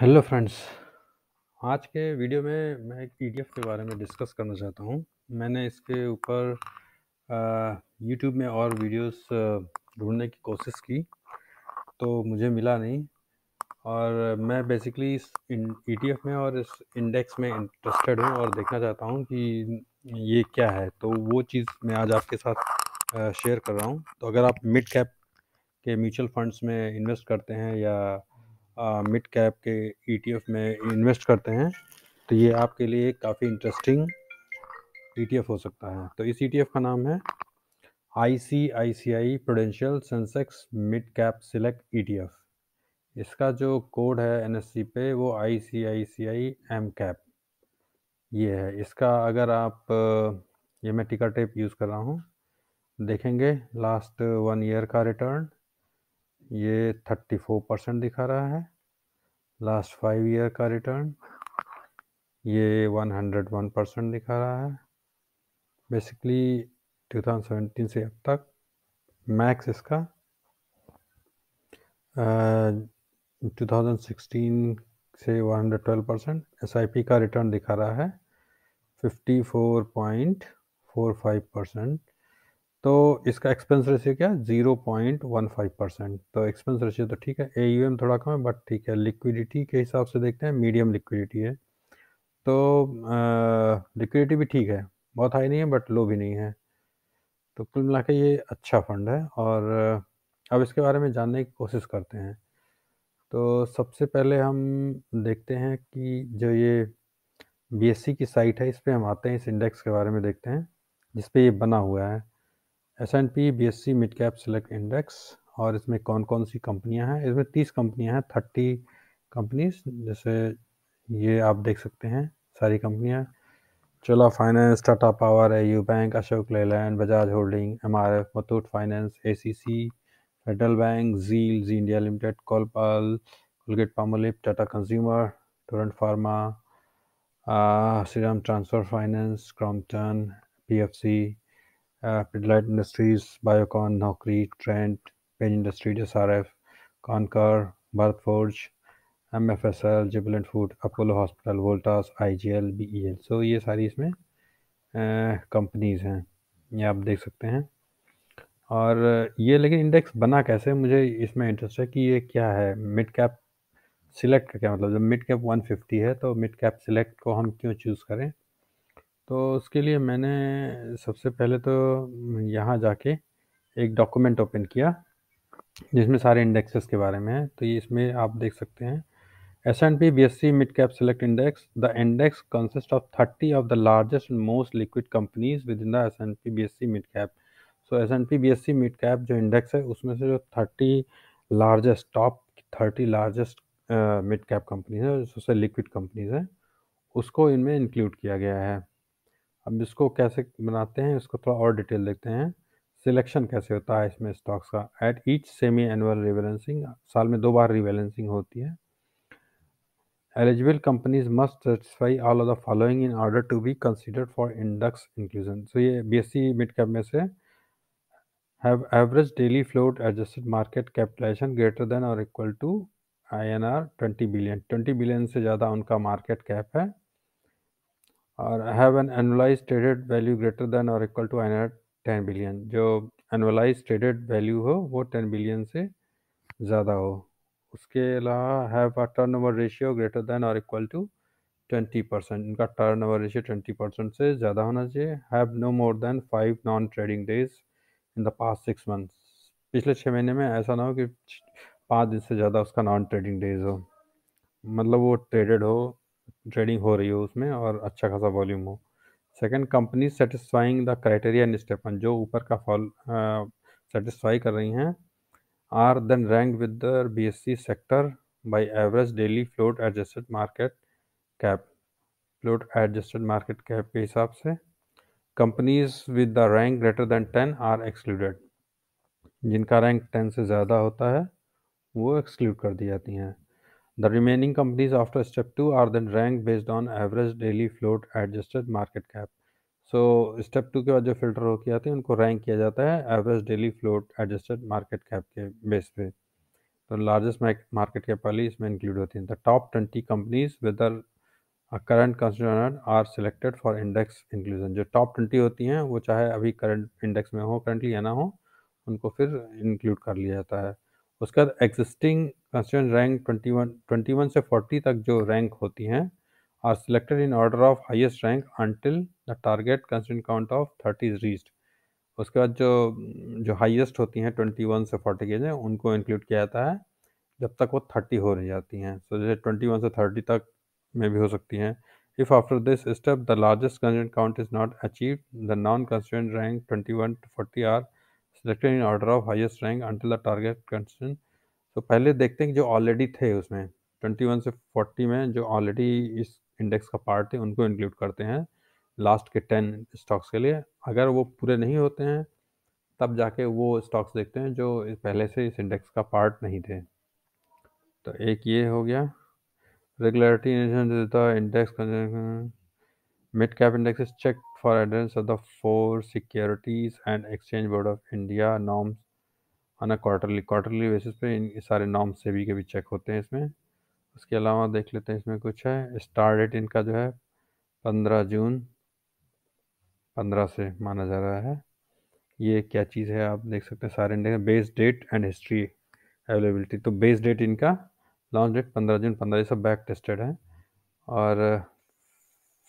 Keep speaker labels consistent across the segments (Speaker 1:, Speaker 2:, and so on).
Speaker 1: Hello friends आज के video में मैं एक पीडीएफ के बारे में डिस्कस करना चाहता हूँ मैंने इसके ऊपर यूट्यूब में और वीडियोस ढूंढने की कोशिश की तो मुझे मिला नहीं और मैं बेसिकली इस ईटीएफ e में और इस इंडेक्स में इंटरेस्टेड हूँ और देखना चाहता हूँ कि ये क्या है तो वो चीज़ मैं आज आपके साथ शेयर कर रहा हूँ तो अगर आप मिड कैप के म्यूचुअल फंड्स में इन्वेस्ट करते हैं या मिड कैप के ई e में इन्वेस्ट करते हैं तो ये आपके लिए काफ़ी इंटरेस्टिंग ई हो सकता है तो इस ई e का नाम है I C I C I Prudential Sensex mid cap select E इसका जो कोड है एन पे वो आई C I C I M Kapp ये है इसका अगर आप ये मैं टिका टेप यूज़ कर रहा हूँ देखेंगे लास्ट वन ईयर का रिटर्न ये थर्टी फोर परसेंट दिखा रहा है लास्ट फाइव ईयर का रिटर्न ये वन हंड्रेड वन परसेंट दिखा रहा है बेसिकली टू थाउजेंड सेवेंटीन से अब तक मैक्स इसका टू थाउजेंड सिक्सटीन से one hundred twelve percent S I P का रिटर्न दिखा रहा है fifty four point four five percent तो इसका एक्सपेंस रेशियो क्या है zero point one five percent तो एक्सपेंस रेशियो तो ठीक है ए यू एम थोड़ा कम है बट ठीक है लिक्विडिटी के हिसाब से देखते हैं मीडियम लिक्विडिटी है तो लिक्विडिटी भी ठीक है बहुत हाई नहीं है बट लो भी नहीं है तो कुल मिला के ये अच्छा फंड है और अब इसके बारे में जानने की कोशिश करते हैं तो सबसे पहले हम देखते हैं कि जो ये बी की साइट है इस पर हम आते हैं इस इंडेक्स के बारे में देखते हैं जिस ये बना हुआ है S and P B S E mid cap select index और इसमें कौन कौन सी कंपनियां हैं इसमें तीस कंपनियां हैं थर्टी कंपनीज जैसे ये आप देख सकते हैं सारी कंपनियां Chola finance Tata power A U bank Ashok Leyland Bajaj holding M R F Muthoot finance A C C federal bank जील जी इंडिया लिमिटेड कोलपाल Colgate Palmolive Tata consumer Torrent pharma Shriram transfer finance Crompton P F C Pidilite industries Biocon Naukri Trent page industry S R F Concor Bharat forge M F S L Jubilant food Apollo hospital Voltas I G L B E L so ये सारी इसमें companies हैं ये आप देख सकते हैं और ये लेकिन इंडेक्स बना कैसे मुझे इसमें इंटरेस्ट है कि ये क्या है मिड कैप सिलेक्ट का क्या मतलब जब मिड कैप 150 है तो मिड कैप सिलेक्ट को हम क्यों चूज़ करें तो उसके लिए मैंने सबसे पहले तो यहाँ जाके एक डॉक्यूमेंट ओपन किया जिसमें सारे इंडेक्सेस के बारे में है तो ये इसमें आप देख सकते हैं S and P B S E mid cap select index the index consist of thirty of the largest and most liquid companies within the S and P B S E mid cap so S and P B S E mid cap जो index है उसमें से जो thirty largest top thirty largest mid cap companies है सबसे liquid companies हैं उसको इनमें इंक्लूड किया गया है अब इसको कैसे बनाते हैं इसको थोड़ा और डिटेल देखते हैं सिलेक्शन कैसे होता है इसमें स्टॉक्स का at each semi annual rebalancing साल में दो बार रिबेलेंसिंग होती है eligible companies must satisfy all of the following in order to be considered for index inclusion so ये B S E mid cap में से have average daily float adjusted market capitalisation greater than और equal to I N R twenty billion twenty billion से ज़्यादा उनका market cap है और have an annualised traded value greater than और equal to I ten billion जो annualise traded value हो वो टेन बिलियन से ज़्यादा हो उसके अलावा have a turnover ratio greater than और इक्वल टू ट्वेंटी परसेंट इनका turnover ratio twenty percent से ज़्यादा होना चाहिए have no more than five non trading days in the past six months पिछले छः महीने में ऐसा ना हो कि पाँच दिन से ज़्यादा उसका नॉन ट्रेडिंग डेज हो मतलब वो ट्रेडेड हो ट्रेडिंग हो रही हो उसमें और अच्छा खासा वॉल्यूम हो second company satisfying the criteria in step one जो ऊपर का फॉल सेटिस्फाई कर रही हैं are then rank with the BSE sector by average daily float adjusted market cap float adjusted market cap के हिसाब से companies with the rank greater than ten are excluded जिनका रैंक टेन से ज़्यादा होता है वो एक्सक्लूड कर दी जाती हैं The remaining companies after step two are then ranked based on average daily float adjusted market cap. So step two के बाद जो फिल्टर होके आते हैं उनको रैंक किया जाता है average daily float adjusted market cap के बेस पे तो लार्जेस्ट मार्केट कैप वाली इसमें इंक्लूड होती है the top twenty companies whether current considered are selected for index inclusion जो टॉप ट्वेंटी होती हैं वो चाहे अभी करंट इंडेक्स में हो करंटली या ना हो उनको फिर इंक्लूड कर लिया जाता है उसके बाद एग्जिस्टिंग कंस्टेंट रैंक 21 21 से 40 तक जो रैंक होती हैं are selected in order of highest rank until the target constant count of thirty is reached उसके बाद जो जो हाईएस्ट होती हैं 21 से 40 के उनको इंक्लूड किया जाता है जब तक वो 30 हो नहीं जाती हैं सो so, जैसे 21 से 30 तक में भी हो सकती हैं if after this step the largest constant count is not achieve the non constant rank twenty one to forty are selected in order of highest rank until the target constant तो पहले देखते हैं कि जो ऑलरेडी थे उसमें 21 से 40 में जो ऑलरेडी इस इंडेक्स का पार्ट थे उनको इंक्लूड करते हैं लास्ट के 10 स्टॉक्स के लिए अगर वो पूरे नहीं होते हैं तब जाके वो स्टॉक्स देखते हैं जो पहले से इस इंडेक्स का पार्ट नहीं थे तो एक ये हो गया regularity index mid cap index check for adherence of the four securities and exchange board of India norms on a quarterly quarterly basis पे इन सारे नॉम सेवी के भी चेक होते हैं इसमें उसके अलावा देख लेते हैं इसमें कुछ है स्टार डेट इनका जो है पंद्रह जून पंद्रह से माना जा रहा है ये क्या चीज़ है आप देख सकते हैं सारे India base date and history availability तो बेस डेट इनका लॉन्च डेट पंद्रह जून पंद्रह ये सब बैक टेस्टेड है और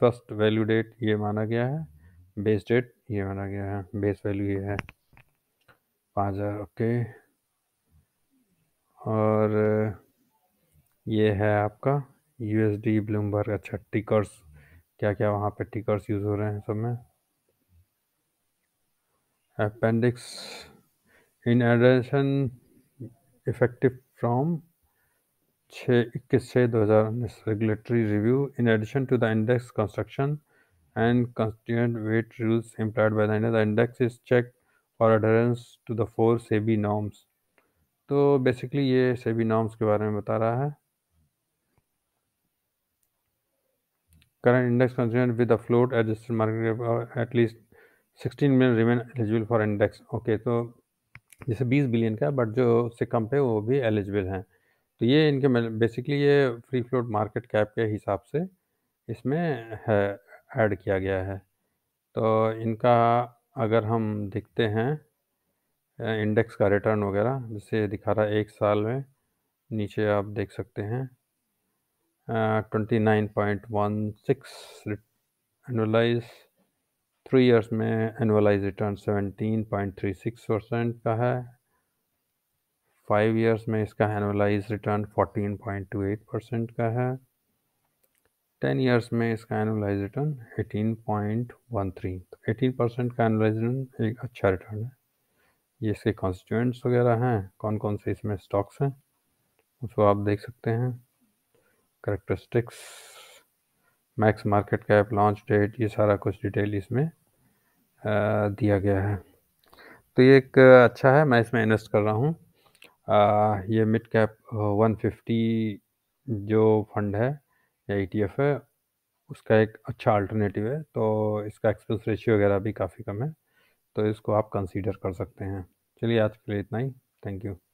Speaker 1: फर्स्ट वैल्यू डेट ये माना गया है बेस डेट ये माना गया है बेस वैल्यू ये है पाँच हज़ार ओके और ये है आपका यू एस डी ब्लूमबर्ग अच्छा टिकर्स क्या क्या वहाँ पे टिकर्स यूज़ हो रहे हैं सब में appendix in addition effective from छः इक्कीस छः दो हज़ार उन्नीस regulatory review in addition to the index construction and constituent weight rules implied by the index is check for adherence to the four SEBI norms तो बेसिकली ये सेबी नॉर्म्स के बारे में बता रहा है current index consume with a float adjusted market at least sixteen million remain eligible for index okay तो जैसे बीस बिलियन का बट जो उससे कम पे वो भी एलिजिबल हैं तो ये इनके बेसिकली ये फ्री फ्लोट मार्केट कैप के हिसाब से इसमें है ऐड किया गया है तो इनका अगर हम देखते हैं इंडेक्स का रिटर्न वगैरह जैसे दिखा रहा है एक साल में नीचे आप देख सकते हैं twenty nine point one six annualise three years में annualise return seventeen point three six percent का है फाइव ईयर्स में इसका annualise return fourteen point two eight percent का है टेन ईयर्स में इसका annualise return eighteen point one three eighteen percent का एनुलाइज रिटर्न एक अच्छा रिटर्न है ये इसके कॉन्स्टिट्यूंट्स वगैरह हैं कौन कौन से इसमें स्टॉक्स हैं उसको आप देख सकते हैं characteristics max market cap launch date ये सारा कुछ डिटेल इसमें दिया गया है तो ये एक अच्छा है मैं इसमें इन्वेस्ट कर रहा हूँ ये मिड कैप वन फिफ्टी जो फंड है या ई e है उसका एक अच्छा अल्टरनेटिव है तो इसका एक्सपेंस रेशियो वगैरह भी काफ़ी कम है तो इसको आप कंसीडर कर सकते हैं चलिए आज के लिए इतना ही थैंक यू